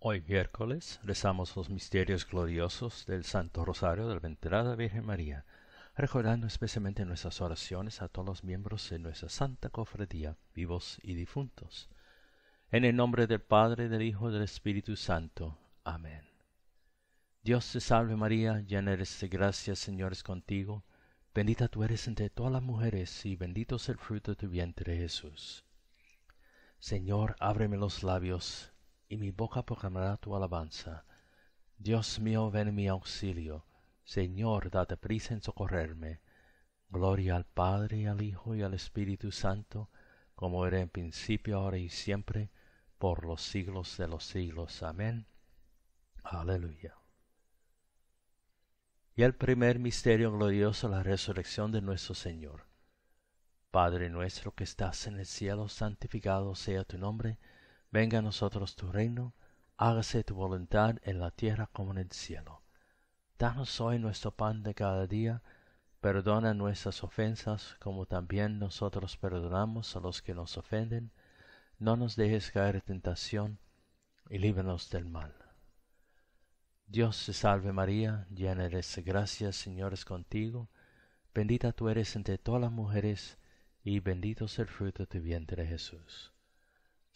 Hoy miércoles rezamos los misterios gloriosos del Santo Rosario de la Venturada Virgen María, recordando especialmente nuestras oraciones a todos los miembros de nuestra Santa Cofradía, vivos y difuntos. En el nombre del Padre, del Hijo y del Espíritu Santo. Amén. Dios te salve María, llena eres de gracia, Señor es contigo. Bendita tú eres entre todas las mujeres y bendito es el fruto de tu vientre Jesús. Señor, ábreme los labios y mi boca proclamará tu alabanza. Dios mío, ven mi auxilio. Señor, date prisa en socorrerme. Gloria al Padre, al Hijo y al Espíritu Santo, como era en principio, ahora y siempre, por los siglos de los siglos. Amén. Aleluya. Y el primer misterio glorioso, la resurrección de nuestro Señor. Padre nuestro que estás en el cielo, santificado sea tu nombre Venga a nosotros tu reino, hágase tu voluntad en la tierra como en el cielo. Danos hoy nuestro pan de cada día, perdona nuestras ofensas como también nosotros perdonamos a los que nos ofenden, no nos dejes caer en tentación, y líbranos del mal. Dios te salve María, llena eres de gracia, Señor es contigo, bendita tú eres entre todas las mujeres, y bendito es el fruto de tu vientre Jesús.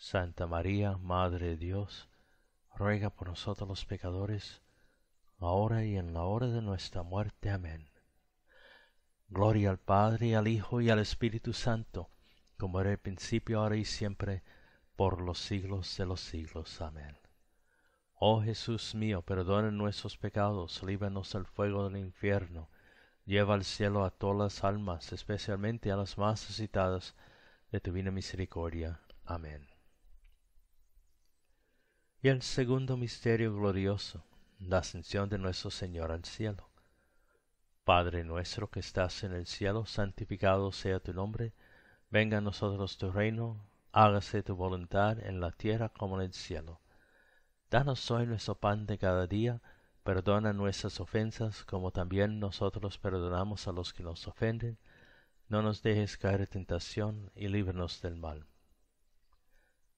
Santa María, Madre de Dios, ruega por nosotros los pecadores, ahora y en la hora de nuestra muerte. Amén. Gloria al Padre, al Hijo y al Espíritu Santo, como era el principio, ahora y siempre, por los siglos de los siglos. Amén. Oh Jesús mío, perdona nuestros pecados, líbranos del fuego del infierno, lleva al cielo a todas las almas, especialmente a las más necesitadas de tu divina misericordia. Amén. Y el segundo misterio glorioso, la ascensión de nuestro Señor al cielo. Padre nuestro que estás en el cielo, santificado sea tu nombre, venga a nosotros tu reino, hágase tu voluntad en la tierra como en el cielo. Danos hoy nuestro pan de cada día, perdona nuestras ofensas como también nosotros perdonamos a los que nos ofenden, no nos dejes caer en tentación y líbranos del mal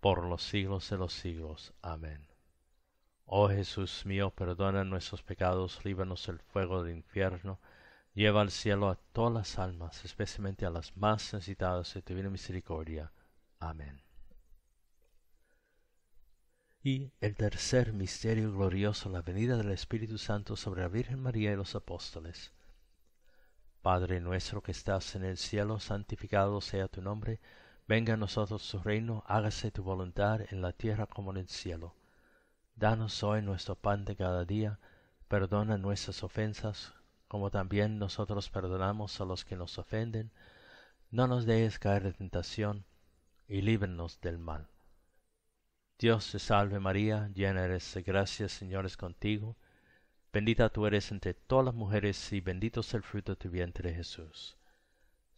por los siglos de los siglos. Amén. Oh Jesús mío, perdona nuestros pecados, líbranos del fuego del infierno, lleva al cielo a todas las almas, especialmente a las más necesitadas de tu divina misericordia. Amén. Y el tercer misterio glorioso, la venida del Espíritu Santo sobre la Virgen María y los apóstoles. Padre nuestro que estás en el cielo, santificado sea tu nombre Venga a nosotros su reino, hágase tu voluntad en la tierra como en el cielo. Danos hoy nuestro pan de cada día, perdona nuestras ofensas, como también nosotros perdonamos a los que nos ofenden. No nos dejes caer de tentación, y líbranos del mal. Dios te salve María, llena eres de gracia, Señor es contigo. Bendita tú eres entre todas las mujeres, y bendito es el fruto de tu vientre Jesús.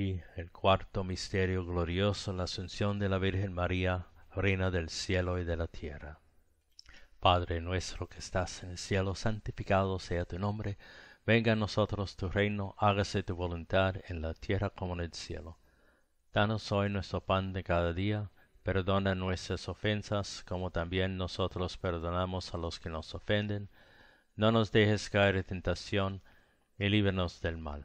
Y el cuarto misterio glorioso, la asunción de la Virgen María, Reina del cielo y de la tierra. Padre nuestro que estás en el cielo, santificado sea tu nombre, venga a nosotros tu reino, hágase tu voluntad en la tierra como en el cielo. Danos hoy nuestro pan de cada día, perdona nuestras ofensas como también nosotros perdonamos a los que nos ofenden, no nos dejes caer en tentación y líbranos del mal.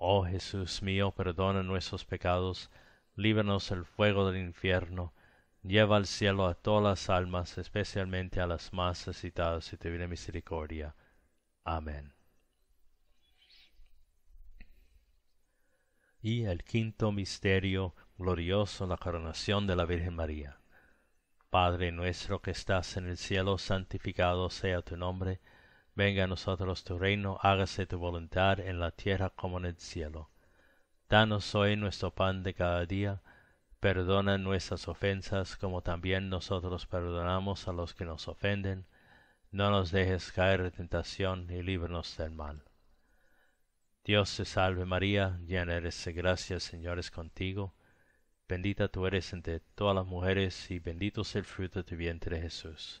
Oh Jesús mío, perdona nuestros pecados, líbranos del fuego del infierno, lleva al cielo a todas las almas, especialmente a las más necesitadas te viene misericordia. Amén. Y el quinto misterio glorioso, la coronación de la Virgen María. Padre nuestro que estás en el cielo, santificado sea tu nombre venga a nosotros tu reino, hágase tu voluntad en la tierra como en el cielo. Danos hoy nuestro pan de cada día, perdona nuestras ofensas como también nosotros perdonamos a los que nos ofenden, no nos dejes caer de tentación y líbranos del mal. Dios te salve María, llena eres de gracia, Señor es contigo, bendita tú eres entre todas las mujeres y bendito es el fruto de tu vientre Jesús.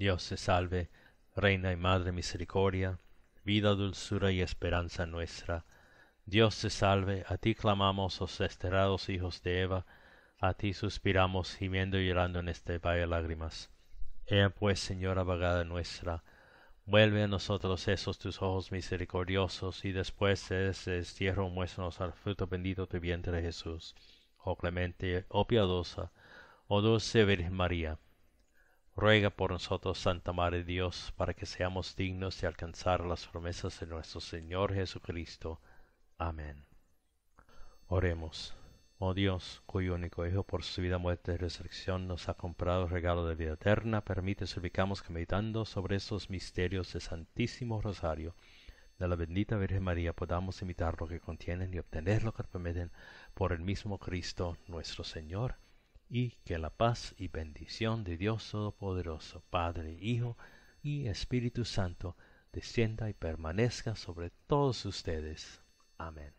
dios se salve reina y madre misericordia vida dulzura y esperanza nuestra dios se salve a ti clamamos os oh desterrados hijos de eva a ti suspiramos gimiendo y llorando en este valle de lágrimas ea pues señora vagada nuestra Vuelve a nosotros esos tus ojos misericordiosos, y después de ese destierro muéstranos al fruto bendito tu vientre Jesús. Oh clemente, oh piadosa, oh dulce Virgen María ruega por nosotros, Santa Madre de Dios, para que seamos dignos de alcanzar las promesas de nuestro Señor Jesucristo. Amén. Oremos. Oh Dios, cuyo único Hijo por su vida, muerte y resurrección nos ha comprado el regalo de vida eterna, permite ubicamos que meditando sobre esos misterios del Santísimo Rosario, de la bendita Virgen María podamos imitar lo que contienen y obtener lo que prometen por el mismo Cristo nuestro Señor y que la paz y bendición de Dios Todopoderoso, Padre, Hijo y Espíritu Santo, descienda y permanezca sobre todos ustedes. Amén.